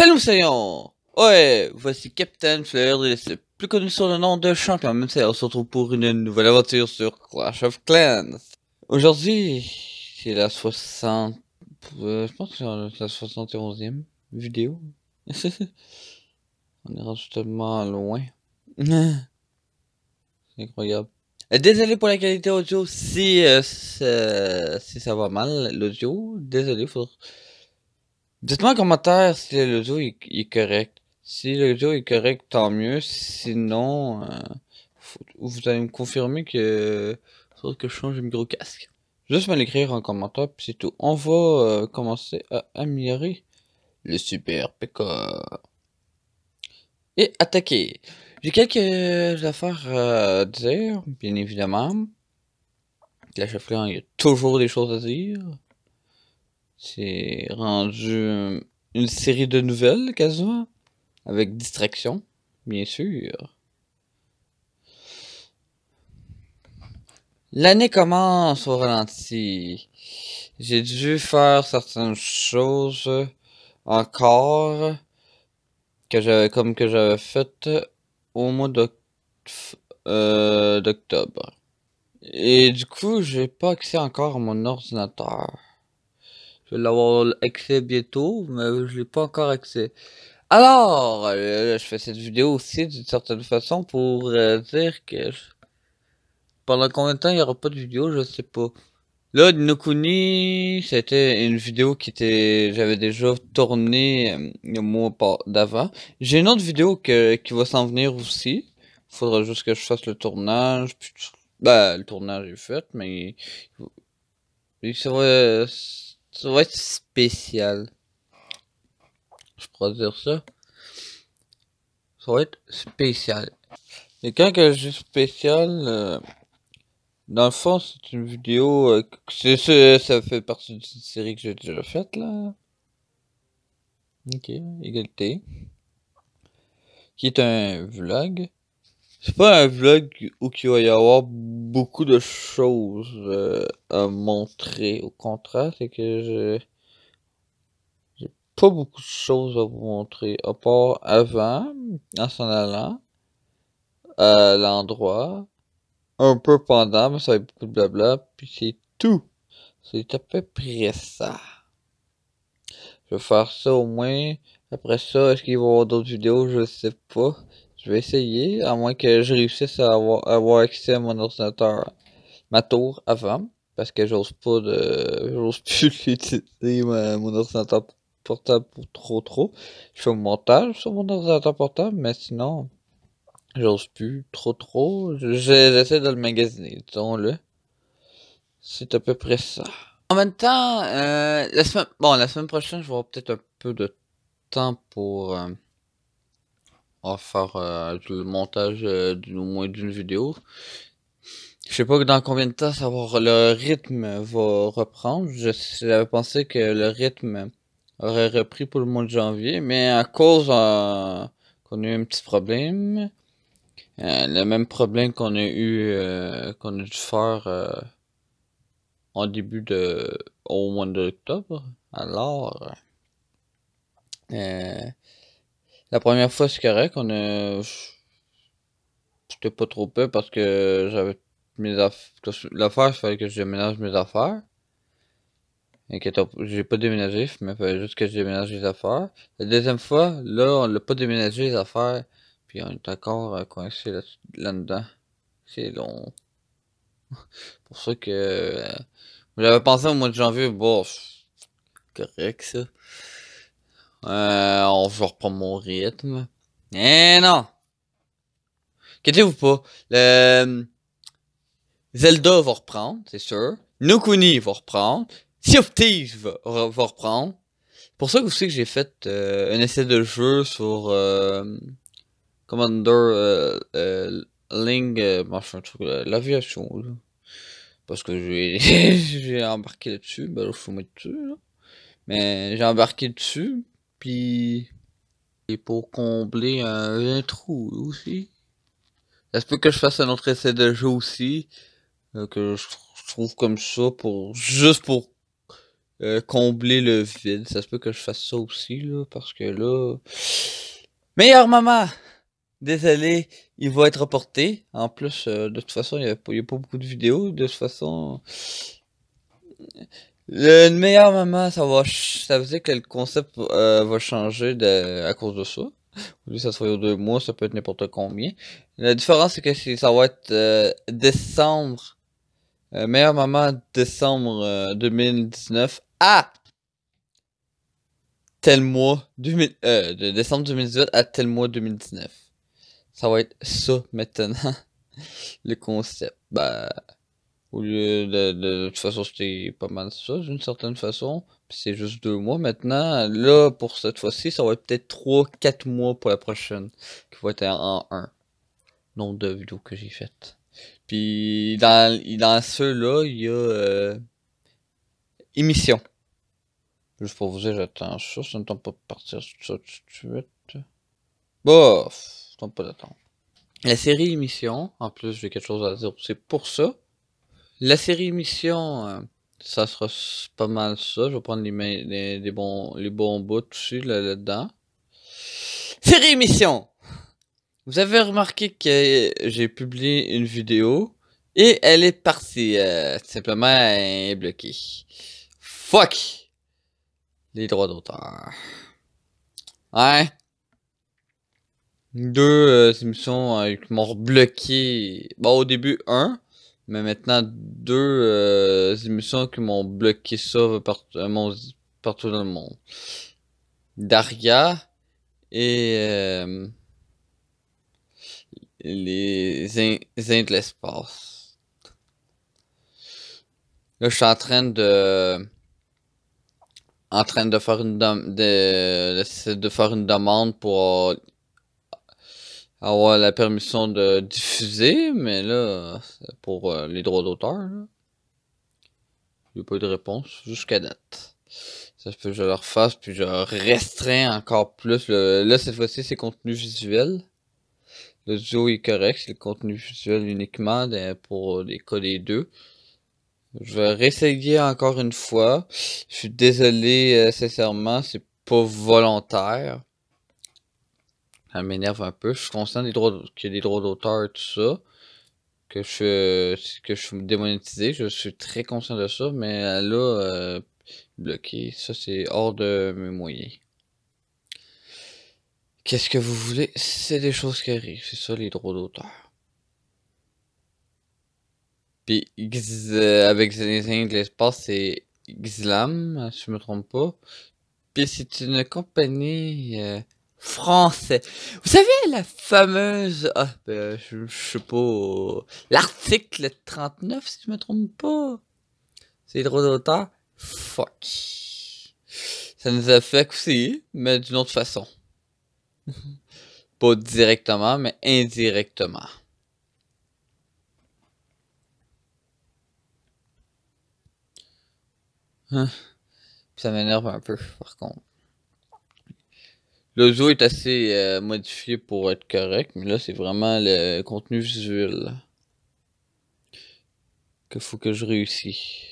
Salut, saillants Ouais, voici Captain Flair, il est plus connu sur le nom de Champion, même si on se retrouve pour une nouvelle aventure sur Clash of Clans. Aujourd'hui, c'est la 60... Euh, je pense que c'est la 71e vidéo. on est rendu tellement loin. c'est incroyable. Euh, désolé pour la qualité audio si, euh, ça, si ça va mal, l'audio. Désolé, faut... Dites-moi en commentaire si le est, correct. Si le est correct, tant mieux. Sinon, euh, vous allez me confirmer que que je change le micro casque. Juste m'en écrire en commentaire, puis c'est tout. On va euh, commencer à améliorer le super PK. Et attaquer. J'ai quelques affaires euh, à dire, bien évidemment. La chef a toujours des choses à dire. C'est rendu euh, une série de nouvelles quasiment. Avec distraction, bien sûr. L'année commence au ralenti. J'ai dû faire certaines choses encore que j'avais comme que j'avais fait au mois euh, d'octobre. Et du coup, j'ai pas accès encore à mon ordinateur. Je vais l'avoir accès bientôt, mais je l'ai pas encore accès. Alors, euh, je fais cette vidéo aussi d'une certaine façon pour euh, dire que pendant combien de temps il n'y aura pas de vidéo, je sais pas. Là, Nokuni, c'était une vidéo qui était, j'avais déjà tourné euh, le mois d'avant. J'ai une autre vidéo que, qui va s'en venir aussi. Faudra juste que je fasse le tournage. Puis... Ben, le tournage est fait, mais il serait ça va être spécial. Je crois dire ça. Ça va être spécial. Et quand que je spécial, euh, dans le fond, c'est une vidéo. Euh, c'est ça, ça fait partie d'une série que j'ai déjà faite là. Ok, égalité. Qui est un vlog. C'est pas un vlog où il va y avoir beaucoup de choses euh, à montrer. Au contraire, c'est que je... J'ai pas beaucoup de choses à vous montrer. À part avant, en s'en allant, à l'endroit, un peu pendant, mais ça va être beaucoup de blabla, puis c'est tout. C'est à peu près ça. Je vais faire ça au moins. Après ça, est-ce qu'il va y avoir d'autres vidéos? Je sais pas. Je vais essayer, à moins que je réussisse à avoir, accès à mon ordinateur, ma tour avant, parce que j'ose pas de, j'ose plus utiliser mon ordinateur portable pour trop trop. Je fais mon montage sur mon ordinateur portable, mais sinon, j'ose plus trop trop. J'essaie de le magasiner, disons-le. C'est à peu près ça. En même temps, euh, la semaine, bon, la semaine prochaine, je vais avoir peut-être un peu de temps pour euh, à faire euh, le montage euh, du moins d'une vidéo. Je sais pas dans combien de temps ça le rythme va reprendre. J'avais pensé que le rythme aurait repris pour le mois de janvier, mais à cause euh, qu'on a eu un petit problème, le même problème qu'on a eu, qu'on a dû faire en début de, au mois d'octobre. Alors, la première fois, c'est correct. On a. J'étais pas trop peu parce que j'avais mes affaires. L'affaire, il fallait que je déménage mes affaires. J'ai pas déménagé, mais il fallait juste que je déménage les affaires. La deuxième fois, là, on l'a pas déménagé les affaires. Puis on est encore euh, coincé là-dedans. c'est long. pour ça que. Euh, j'avais pensé au mois de janvier, bon, correct ça. Euh, on va reprendre mon rythme. Eh non! quittez vous pas? Le... Zelda va reprendre, c'est sûr. Nukuni va reprendre. Sea va, reprendre. Pour ça que vous savez que j'ai fait euh, un essai de jeu sur euh, Commander euh, euh, euh machin, truc, l'aviation. Parce que j'ai, j'ai embarqué là-dessus, ben là, faut dessus. Là. Mais j'ai embarqué dessus. Puis. Et pour combler un, trou aussi. Ça se peut que je fasse un autre essai de jeu aussi. Euh, que je, trouve comme ça pour. Juste pour euh, combler le vide. Ça se peut que je fasse ça aussi, là, parce que là. Meilleur maman! Désolé, il va être reporté. En plus, euh, de toute façon, il n'y a, pas beaucoup de vidéos. De toute façon une meilleure maman, ça va, ça veut dire que le concept euh, va changer de, à cause de ça. Au ça soit deux mois, ça peut être n'importe combien. La différence, c'est que ça va être euh, décembre, euh, meilleur maman, décembre 2019 euh, à tel mois, de décembre 2018 à tel mois 2019. Ça va être ça maintenant, le concept. Bah. Au lieu de, de, toute façon, c'était pas mal ça, d'une certaine façon. c'est juste deux mois maintenant. Là, pour cette fois-ci, ça va être peut-être trois, quatre mois pour la prochaine, qui va être en, un. Nombre de vidéos que j'ai faites. Puis dans, dans ceux-là, il y a euh, émission. Juste pour vous dire, j'attends ça, ça ne tombe pas de partir sur ça tout de suite. Bof, ça ne tombe pas d'attendre. La série émission, en plus j'ai quelque chose à dire, c'est pour ça. La série émission, euh, ça sera pas mal ça. Je vais prendre les, les, bons, les bons bouts dessus, là-dedans. série mission. Vous avez remarqué que j'ai publié une vidéo et elle est partie. Euh, simplement, elle est bloquée. Fuck! Les droits d'auteur. Ouais. Hein? Deux euh, émissions euh, qui m'ont bloqué. Bon, au début, un. Mais maintenant, deux euh, émissions qui m'ont bloqué ça par, euh, partout dans le monde. Daria et euh, les Indes de l'espace. Là, je suis en train de en train de faire une de, de faire une demande pour avoir la permission de diffuser, mais là, pour euh, les droits d'auteur, il n'y a pas eu de réponse jusqu'à date. Ça se peut que je leur fasse puis je restreins encore plus. Le... Là, cette fois-ci, c'est contenu visuel. Le duo est correct, c'est le contenu visuel uniquement pour les cas des deux. Je vais réessayer encore une fois. Je suis désolé, euh, sincèrement, c'est pas volontaire. Ça m'énerve un peu. Je suis conscient des droits qu'il y des droits d'auteur et tout ça. Que je, que je suis démonétisé. Je suis très conscient de ça. Mais là, euh, bloqué, ça c'est hors de mes moyens. Qu'est-ce que vous voulez? C'est des choses qui arrivent. C'est ça les droits d'auteur. Puis euh, avec les de l'espace, c'est Xlam, si je me trompe pas. Puis c'est une compagnie. Euh, français. Vous savez, la fameuse... Ah, ben, je, sais pas... L'article 39, si je me trompe pas. C'est droit d'auteur. Fuck. Ça nous fait aussi, mais d'une autre façon. pas directement, mais indirectement. Hein? Ça m'énerve un peu, par contre. Le zoo est assez euh, modifié pour être correct, mais là, c'est vraiment le contenu visuel que faut que je réussisse.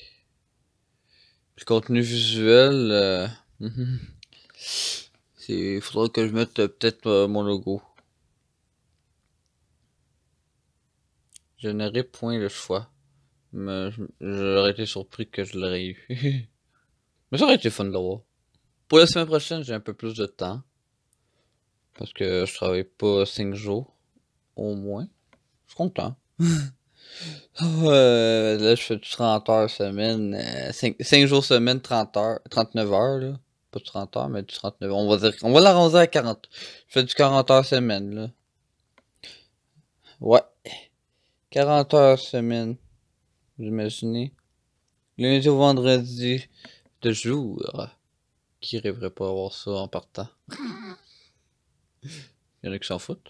Le contenu visuel, il euh, faudra que je mette euh, peut-être mon logo. Je n'aurais point le choix. Mais j'aurais été surpris que je l'aurais eu. mais ça aurait été fun de voir. Pour la semaine prochaine, j'ai un peu plus de temps. Parce que je travaille pas 5 jours, au moins. Je suis content. là, je fais du 30 heures semaine. 5, euh, jours semaine, 30 heures, 39 heures, là. Pas du 30 heures, mais du 39 On va dire, à 40. Je fais du 40 heures semaine, là. Ouais. 40 heures semaine. Vous imaginez? Lundi au vendredi de jour. Qui rêverait pas avoir ça en partant? Il y s'en foutent.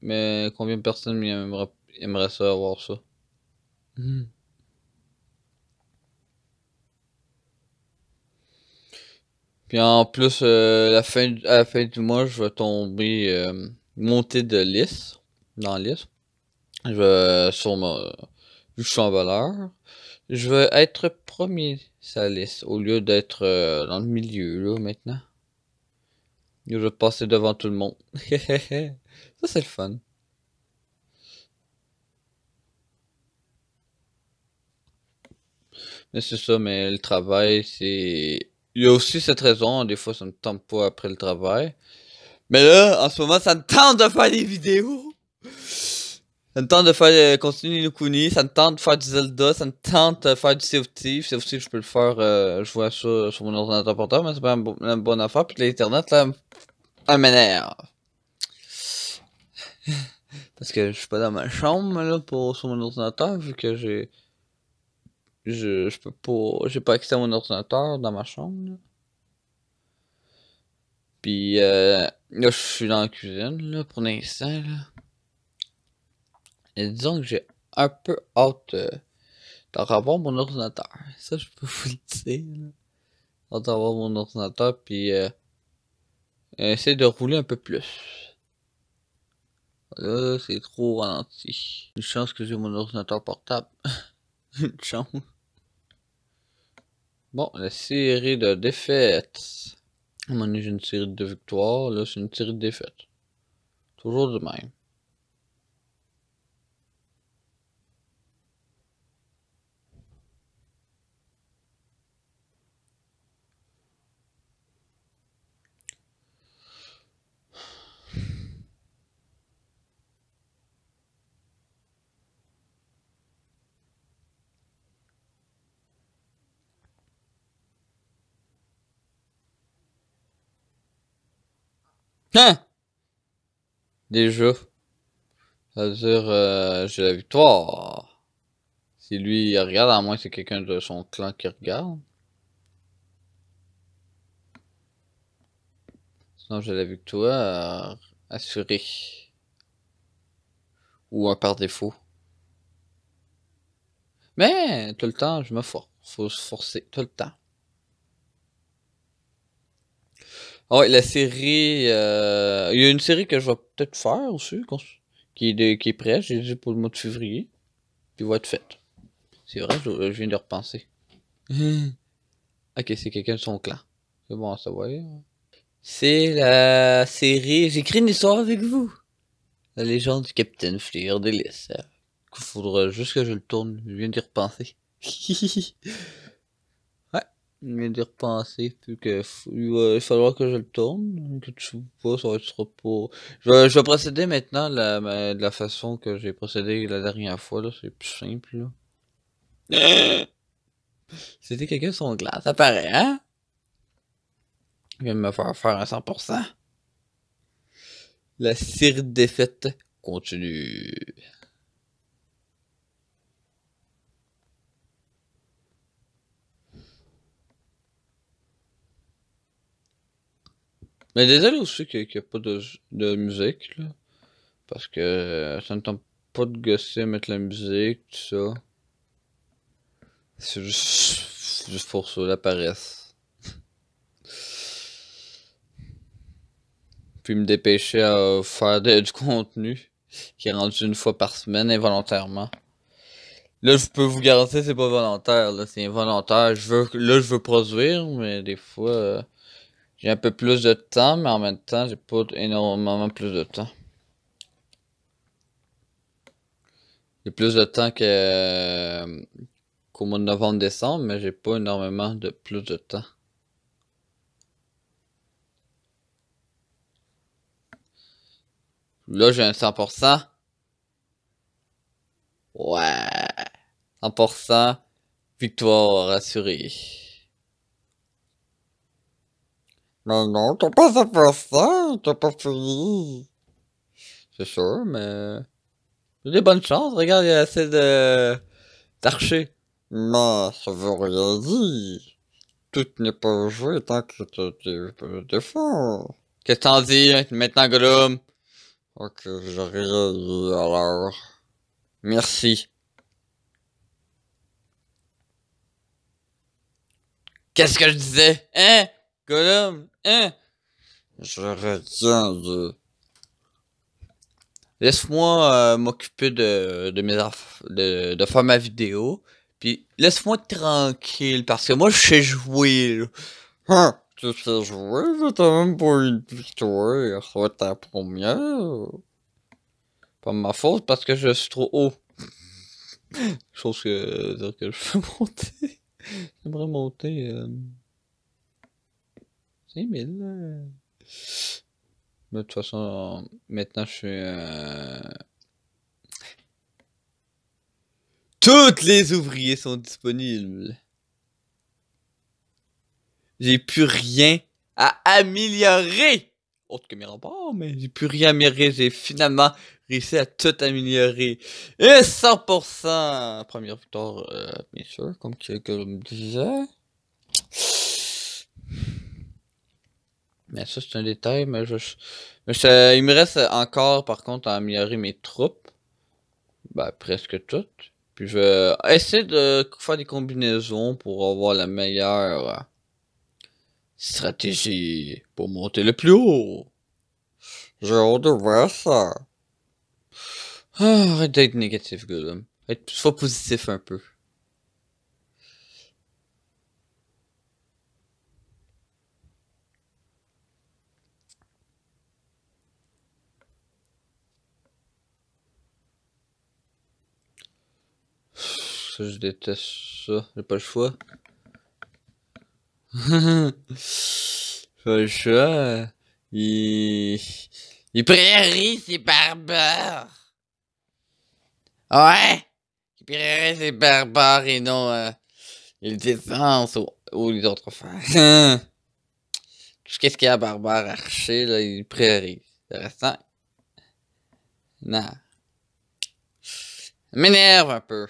Mais combien de personnes aimeraient, aimeraient ça avoir hmm. ça? Puis en plus, euh, la fin, à la fin du mois, je vais tomber euh, monter de liste. Dans liste. Je vais sur ma. Vu je suis valeur. Je vais être premier sa liste au lieu d'être euh, dans le milieu là maintenant. Je veux passer devant tout le monde. Ça, c'est le fun. Mais c'est ça, mais le travail, c'est... Il y a aussi cette raison, hein, des fois ça me tente pas après le travail. Mais là, en ce moment, ça me tente de faire des vidéos. Ça me tente de faire euh, continuer Kuni, ça me tente de faire du Zelda, ça me tente de faire du CFT, CFT je peux le faire, euh, je vois ça sur mon ordinateur portable, mais c'est pas une, bonne affaire. Puis l'internet, là, elle m'énerve. Parce que je suis pas dans ma chambre, là, pour, sur mon ordinateur, vu que j'ai. Je, je peux pas. J'ai pas accès à mon ordinateur dans ma chambre, là. Puis, euh, là, je suis dans la cuisine, là, pour l'instant, là. Et disons que j'ai un peu hâte euh, d'en mon ordinateur. Ça, je peux vous le dire. Hâte d'avoir mon ordinateur, puis euh, euh, essayer de rouler un peu plus. Là, c'est trop ralenti. Une chance que j'ai mon ordinateur portable. Une chance. Bon, la série de défaites. À une série de victoires. Là, c'est une série de défaites. Toujours de même. Des hein? Déjà. Ça euh, j'ai la victoire. Si lui, regarde, à moins que c'est quelqu'un de son clan qui regarde. Sinon, j'ai la victoire assurée. Ou un par défaut. Mais, tout le temps, je me force. Faut se forcer, tout le temps. Ah ouais, la série. Euh, il y a une série que je vais peut-être faire aussi, qui est, qui est prête, j'ai dit pour le mois de février. Puis va être faite. C'est vrai, je... viens de repenser. Hein? ok, c'est quelqu'un de son clan. C'est bon à savoir. C'est la série. J'écris une histoire avec vous. La légende du Capitaine Fleer Lys, Il faudra juste que je le tourne. Je viens d'y repenser. mais d'y repenser, plus que il va falloir que je le tourne, que tu vois, ça va être Je vais, procéder maintenant la, de la façon que j'ai procédé la dernière fois, là, c'est plus simple, là. C'était quelqu'un son glace, ça paraît, hein? Il vient me faire faire à 100%. La cire défaite continue. Mais désolé aussi qu'il n'y a pas de, musique, là. Parce que euh, ça ne tente pas de gosser à mettre la musique, tout ça. C'est juste, pour ça, la paresse. Puis me dépêcher à faire du contenu qui est rendu une fois par semaine involontairement. Là, je peux vous garantir, c'est pas volontaire, là, c'est involontaire. Je veux, là, je veux produire, mais des fois, euh, j'ai un peu plus de temps, mais en même temps, j'ai pas énormément plus de temps. J'ai plus de temps que qu'au mois de novembre-décembre, mais j'ai pas énormément de plus de temps. Là, j'ai un 100%. Ouais. 100% victoire assurée. Mais non, t'as pas ça, t'as pas fini. C'est sûr, mais. J'ai des bonnes chances, regarde, il y a assez de. d'archers. Mais ça veut rien dire. Tout n'est pas joué tant que t'es défendu. Qu'est-ce que t'en dis maintenant, Gollum? Ok, j'ai rien dit alors. Merci. Qu'est-ce que je disais? Hein? Gollum! hein, je retiens de... Laisse-moi euh, m'occuper de, de mes de, de faire ma vidéo. Puis laisse-moi tranquille parce que moi je sais jouer. Là. Hein, tu sais jouer, t'as même pas une victoire. Ça ta première. Pas ma faute parce que je suis trop haut. Je que, que je veux monter. J'aimerais monter. Euh, de toute façon, maintenant je suis. Euh, tous Toutes les ouvriers sont disponibles. J'ai plus rien à améliorer. Autre que mes rapports, mais j'ai plus rien à améliorer. J'ai finalement réussi à tout améliorer. Et 100%! Première victoire, euh, bien sûr, comme, quelqu'un me disait. disais. Mais ça, c'est un détail, mais je. il me reste encore, par contre, à améliorer mes troupes. Ben, presque toutes. Puis je vais essayer de faire des combinaisons pour avoir la meilleure euh, stratégie pour monter le plus haut. J'ai hâte de voir ça. Ah, arrête d'être négatif, Gollum. Sois positif un peu. je déteste ça. J'ai pas le choix. pas le choix. Il... Il prairie, c'est barbares Ouais. Il prairie, c'est barbares et non... Euh, il défend ou, les autres femmes. quest ce qu'il y a barbares archer, là, il prairie. C'est restant... Non. M'énerve un peu.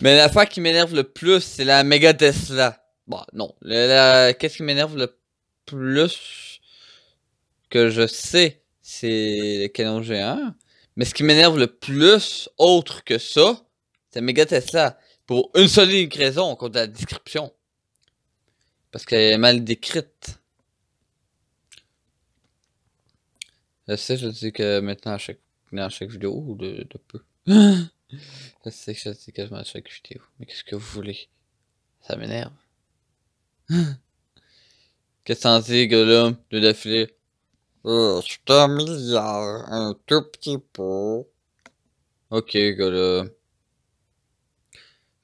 Mais la fois qui m'énerve le plus, c'est la méga Tesla. Bon, bah, non. Qu'est-ce qui m'énerve le plus que je sais, c'est le canon G1 Mais ce qui m'énerve le plus, autre que ça, c'est la Tesla. Pour une seule raison, compte la description. Parce qu'elle est mal décrite. Je sais, je dis que maintenant à chaque, chaque vidéo, de, de peu. Ah! Ça c'est que ça c'est quasiment à chaque vidéo. Mais qu'est-ce que vous voulez Ça m'énerve. Qu'est-ce que dit, Gollum, de d'affilée euh, Je t'améliore un tout petit peu. Ok, Gollum.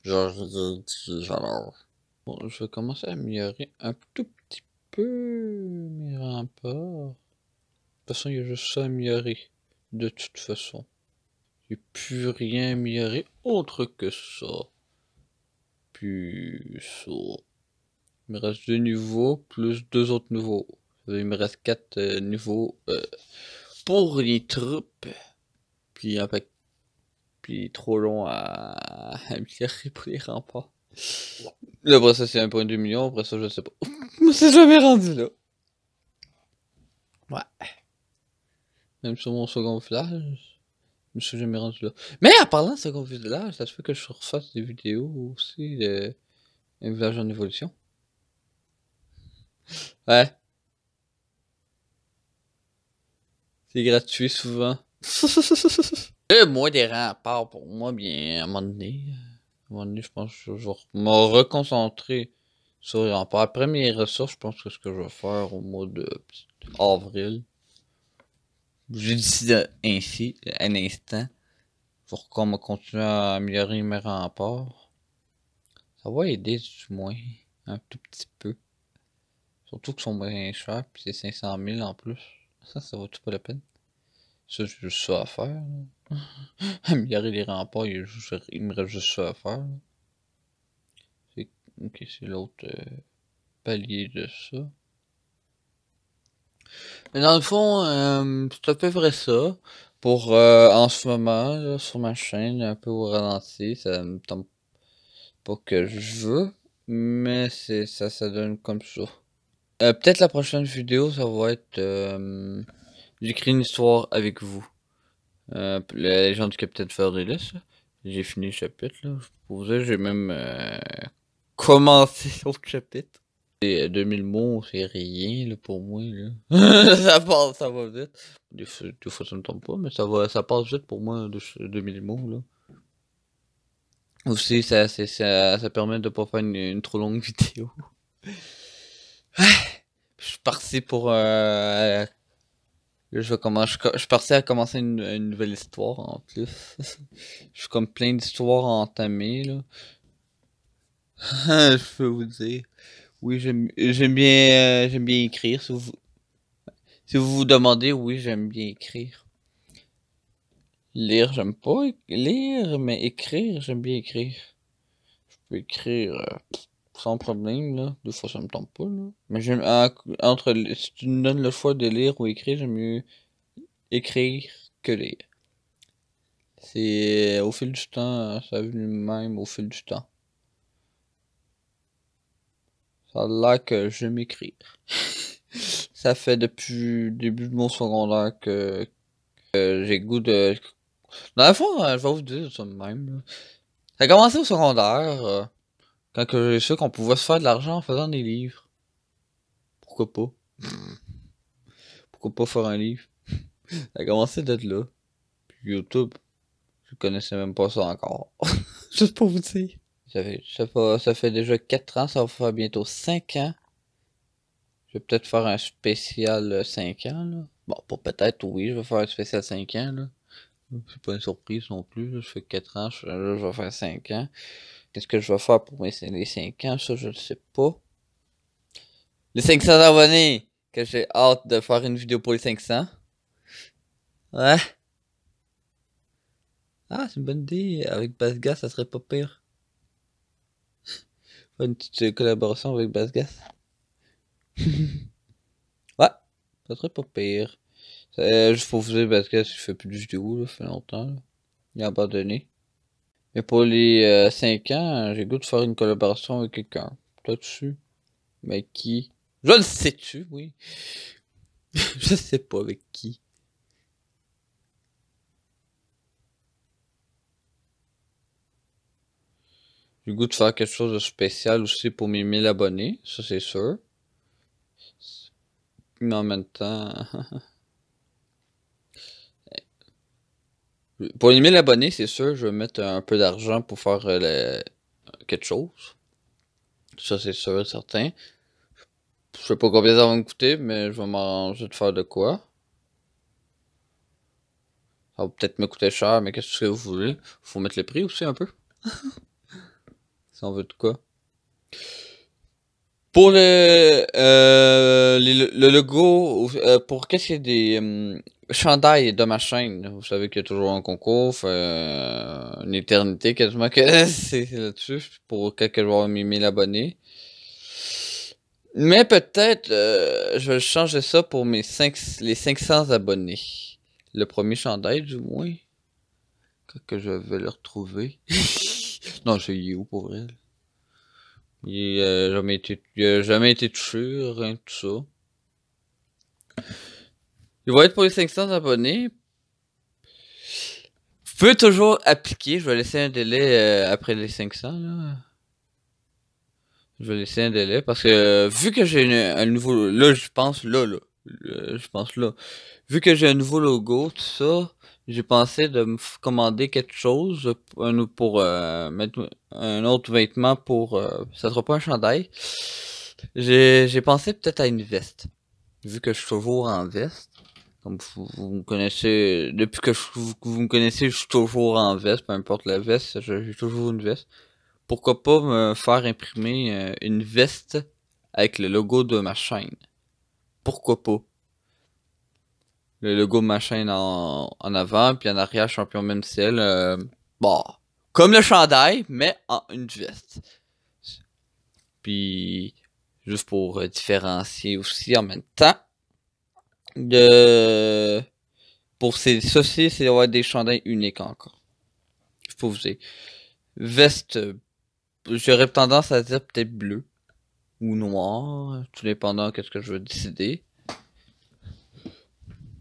Genre, dit, alors. Bon, je vais commencer à améliorer un tout petit peu mes remparts. De toute façon, il y a juste ça à améliorer. De toute façon. J'ai plus rien améliorer autre que ça. Puis ça. Il me reste deux nouveaux, plus deux autres nouveaux. Euh, il me reste quatre euh, nouveaux euh, pour les troupes. Puis avec puis trop long à améliorer pour les remparts. Là, après ça, c'est de million. Après ça, je sais pas. c'est jamais rendu là. Ouais. Même sur mon second flash. Je me suis jamais rendu là. Mais en parlant de second village, ça se fait que je refasse des vidéos aussi de visage en évolution. Ouais. C'est gratuit souvent. Le mois des remparts pour moi, bien, à un moment donné, euh, un je pense que je vais me reconcentrer sur les remparts. Après mes ressources, je pense que ce que je vais faire au mois de avril. Je décide ainsi, un instant, pour qu'on continue à améliorer mes remparts. Ça va aider du moins, un tout petit peu. Surtout que sont moins chers, puis c'est 500 000 en plus. Ça, ça vaut tout pas la peine. Ça, j'ai juste ça à faire. améliorer les remparts, il, me reste juste ça à faire. Ok, c'est l'autre euh, palier de ça. Mais dans le fond, euh, c'est à peu près ça. Pour euh, en ce moment, sur ma chaîne, un peu au ralenti, ça me tombe pas que je veux. Mais c'est ça, ça donne comme ça. Euh, peut-être la prochaine vidéo, ça va être... J'écris une histoire avec vous. la légende du capitaine Ferdilis. J'ai fini le chapitre, là. Je j'ai même commencé l'autre chapitre. 2000 euh, mots, c'est rien pour moi. Là. ça passe, ça va vite. Des fois, ça me tombe pas, mais ça va, ça passe vite pour moi, 2000 mots. Là. Aussi, ça, ça, ça, permet de pas faire une, trop longue vidéo. je suis parti pour. Euh, je, vais commencer, je, suis parti à commencer une, nouvelle histoire en plus. je suis comme plein d'histoires entamées. Là. je peux vous dire. Oui, j'aime euh, bien, euh, j'aime bien écrire. Si vous, si vous vous demandez, oui, j'aime bien écrire. Lire, j'aime pas lire, mais écrire, j'aime bien écrire. Je peux écrire euh, sans problème, là. Deux fois, ça me tombe pas, là. Mais j'aime, entre, si tu me donnes le choix de lire ou écrire, j'aime mieux écrire que lire. C'est, au fil du temps, ça a venu même au fil du temps là que je m'écris. ça fait depuis le début de mon secondaire que, j'ai goût de. Dans la fois, euh, je vais vous dire ça même. Ça a commencé au secondaire, euh, quand j'ai su qu'on pouvait se faire de l'argent en faisant des livres. Pourquoi pas? Pourquoi pas faire un livre? ça a commencé d'être là. Puis YouTube, je connaissais même pas ça encore. Juste pour vous dire. Ça fait, déjà 4 ans, ça va faire bientôt 5 ans. Je vais peut-être faire un spécial 5 euh, ans. Là. Bon, pas peut-être, oui, je vais faire un spécial 5 ans. Là. C'est pas une surprise non plus. Je fais 4 ans, je, là, vais faire 5 ans. Qu'est-ce que je vais faire pour mes, les 5 ans Ça, je ne sais pas. Les 500 abonnés Que j'ai hâte de faire une vidéo pour les 500. Ouais. Ah, c'est une bonne idée. Avec Basga, ça serait pas pire une petite collaboration avec Basgas. ouais, ça serait pas pire. Euh, juste pour vous dire, Basgas, il fait plus de vidéos, là, fait longtemps. Là. Il a abandonné. Mais pour les 5 euh, ans, j'ai goût de faire une collaboration avec quelqu'un. Là-dessus. Mais qui Je le sais-tu, oui. Je sais pas avec qui. J'ai le goût de faire quelque chose de spécial aussi pour mes 1000 abonnés, ça c'est sûr. Mais en même temps... pour les 1000 abonnés, c'est sûr, je vais mettre un peu d'argent pour faire euh, quelque chose. Ça c'est sûr et certain. Je sais pas combien ça va me coûter, mais je vais m'arranger de faire de quoi. Ça va peut-être me coûter cher, mais qu'est-ce que vous voulez? Faut mettre le prix aussi un peu. Ça en veut de quoi Pour euh, le, le logo, euh, pour qu'est-ce qu'il y a des euh, chandails de ma chaîne, vous savez qu'il y a toujours un concours, une éternité quasiment que c'est là-dessus, pour quelques jours, 1000 abonnés. Mais peut-être, je vais changer ça pour mes 5, les 500 abonnés. Le premier chandail, du moins. Quand que je vais le retrouver. Non, c'est You pour vrai? Il euh, jamais été. Il a jamais été touché, rien de tout ça. Il va être pour les 500 abonnés. Peut toujours appliquer, je vais laisser un délai euh, après les 500 là. Je vais laisser un délai parce que euh, vu que j'ai un nouveau. Là, je pense là, là je pense là. Vu que j'ai un nouveau logo, tout ça, j'ai pensé de me commander quelque chose euh, pour, pour euh, mettre un autre vêtement pour. Euh, ça sera pas un chandail. J'ai pensé peut-être à une veste. Vu que je suis toujours en veste. Comme vous, me connaissez. Depuis que vous, vous, me connaissez, je suis toujours en veste, peu importe la veste, j'ai toujours une veste. Pourquoi pas me faire imprimer une veste avec le logo de ma chaîne? pourquoi pas. Le logo machin en, en avant, puis en arrière, champion même ciel. Euh, bon, comme le chandail, mais en une veste. Puis, juste pour euh, différencier aussi en même temps. De... Pour ces ceci c'est des chandails uniques encore. Je peux vous dire. Veste, euh, j'aurais tendance à dire peut-être bleu ou noir, tout dépendant de ce que je veux décider.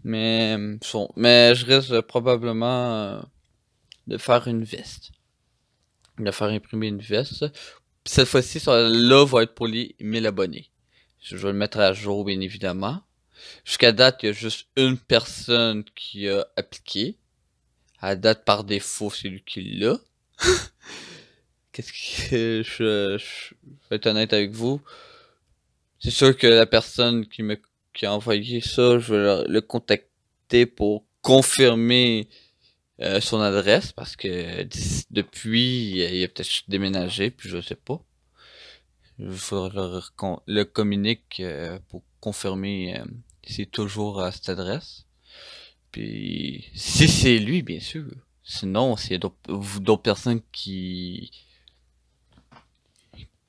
Mais, euh, mais je risque probablement euh, de faire une veste. De faire imprimer une veste. cette fois-ci, là va être pour les 1000 abonnés. Je vais le mettre à jour, bien évidemment. Jusqu'à date, il y a juste une personne qui a appliqué. À date, par défaut, c'est lui qui l'a. Qu'est-ce que je, je, vais honnête avec vous. C'est sûr que la personne qui me qui a envoyé ça, je vais le contacter pour confirmer euh, son adresse parce que depuis il a peut-être déménagé, puis je sais pas. Il faudra le communique euh, pour confirmer euh, c'est toujours à cette adresse. Puis si c'est lui, bien sûr. Sinon, c'est d'autres personnes qui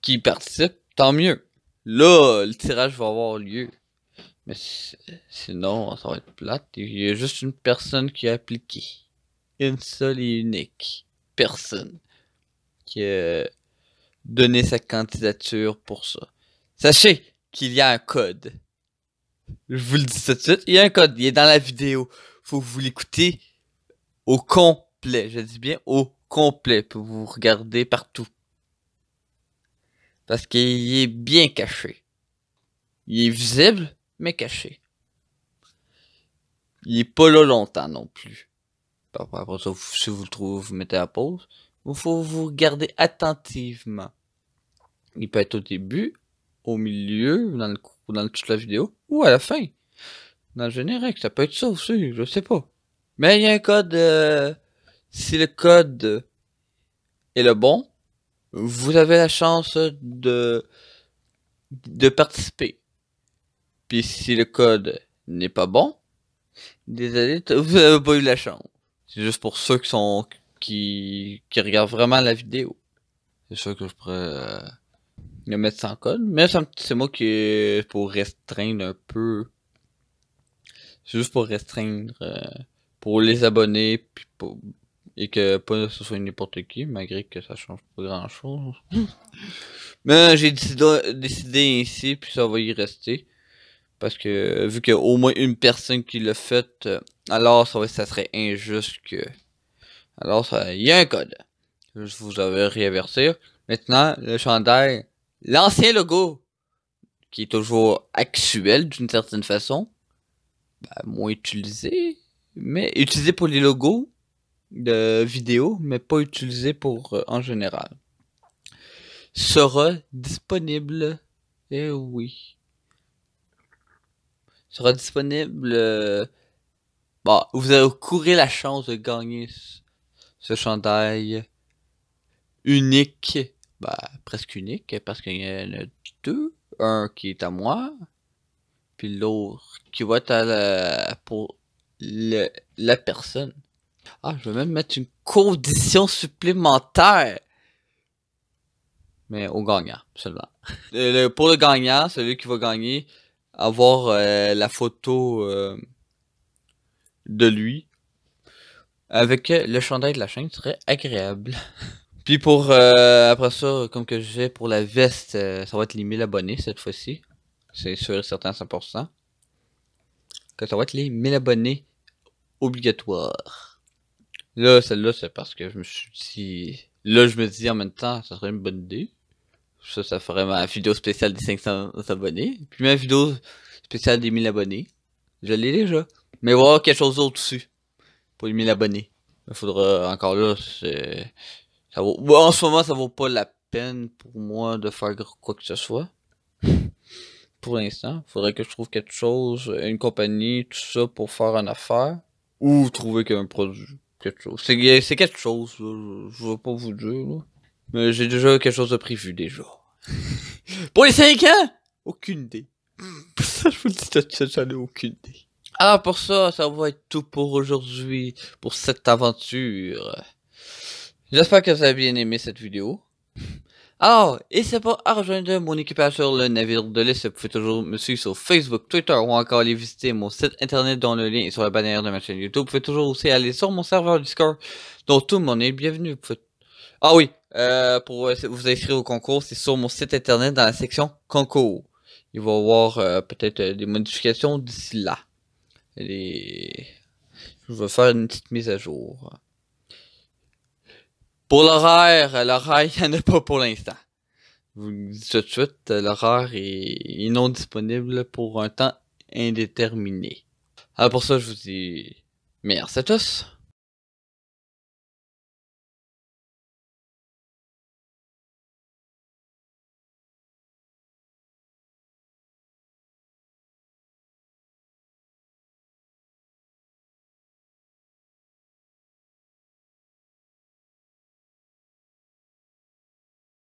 qui participent, tant mieux. Là, le tirage va avoir lieu. Mais sinon, ça va être plate. Il y a juste une personne qui a appliqué. Une seule et unique personne qui a donné sa candidature pour ça. Sachez qu'il y a un code. Je vous le dis tout de suite, il y a un code. Il est dans la vidéo. Faut que vous l'écoutez au complet. Je dis bien au complet. pour Vous regarder partout. Parce qu'il est bien caché. Il est visible, mais caché. Il est pas là longtemps non plus. Ben, Par si vous le trouvez, vous mettez à pause. Il faut vous regarder attentivement. Il peut être au début, au milieu, dans le dans toute la vidéo, ou à la fin. Dans le générique, ça peut être ça aussi, je sais pas. Mais il y a un code. Euh, si le code est le bon, vous avez la chance de, de participer. Puis si le code n'est pas bon, désolé, vous n'avez pas eu la chance. C'est juste pour ceux qui sont qui, qui regardent vraiment la vidéo. C'est sûr que je pourrais euh, le mettre sans code, mais c'est moi qui est pour restreindre un peu. C'est juste pour restreindre euh, pour les abonnés puis pour et que pas ce soit n'importe qui, malgré que ça change pas grand chose. Mais j'ai décidé, décidé ainsi, puis ça va y rester. Parce que vu qu'il y a au moins une personne qui l'a fait, euh, alors ça, ça serait injuste que. Alors ça, il y a un code. Je vous avais réinversé. Maintenant, le chandail, l'ancien logo, qui est toujours actuel d'une certaine façon, bah moins utilisé, mais utilisé pour les logos de vidéo, mais pas utilisé pour euh, en général, sera disponible. et eh oui. Sera disponible. Euh, bon, bah, vous avez courir la chance de gagner ce chandail unique. Bah, presque unique, parce qu'il y en a deux. Un qui est à moi, puis l'autre qui va être à la, pour le, la personne ah, je vais même mettre une condition supplémentaire. Mais au gagnant, seulement. pour le gagnant, celui qui va gagner, avoir euh, la photo euh, de lui avec euh, le chandail de la chaîne serait agréable. Puis pour après ça, comme que je pour la veste, ça va être les 1000 abonnés cette fois-ci. C'est sûr et certain à 100%. Que ça va être les 1000 abonnés obligatoires. Là, celle-là, c'est parce que je me suis dit. Là, je me dis en même temps, ça serait une bonne idée. Ça, ça ferait ma vidéo spéciale des 500 abonnés. Puis ma vidéo spéciale des 1000 abonnés. Je l'ai déjà. Mais voir quelque chose d'autre dessus. Pour les 1000 abonnés. Il faudra encore là, c'est. Ça En ce moment, ça vaut pas la peine pour moi de faire quoi que ce soit. pour l'instant. Faudrait que je trouve quelque chose, une compagnie, tout ça pour faire une affaire. Ou trouver qu'un produit chose. C'est, quelque chose, je veux pas vous dire, Mais j'ai déjà quelque chose de prévu, déjà. Pour les 5 Aucune idée. Pour ça, je vous le dis, j'en ai aucune idée. Ah, pour ça, ça va être tout pour aujourd'hui, pour cette aventure. J'espère que vous avez bien aimé cette vidéo. Alors, c'est pas à rejoindre mon équipage sur le navire de l'Est. Vous pouvez toujours me suivre sur Facebook, Twitter ou encore aller visiter mon site internet dans le lien sur la bannière de ma chaîne YouTube. Vous pouvez toujours aussi aller sur mon serveur Discord dont tout le monde est bienvenu. Ah oui, euh, pour euh, vous inscrire au concours, c'est sur mon site internet dans la section concours. Il va y avoir euh, peut-être des modifications d'ici là. Les... Je vais faire une petite mise à jour. Pour l'horaire, l'horaire, il n'y en a pas pour l'instant. Vous dites tout de suite, l'horaire est, non disponible pour un temps indéterminé. Alors ah, pour ça, je vous dis merci à tous.